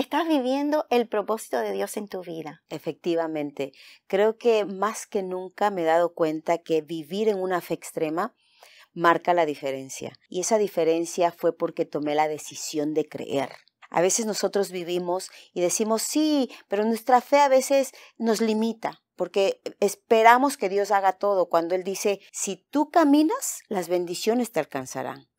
estás viviendo el propósito de Dios en tu vida. Efectivamente, creo que más que nunca me he dado cuenta que vivir en una fe extrema marca la diferencia. Y esa diferencia fue porque tomé la decisión de creer. A veces nosotros vivimos y decimos sí, pero nuestra fe a veces nos limita porque esperamos que Dios haga todo cuando Él dice, si tú caminas, las bendiciones te alcanzarán.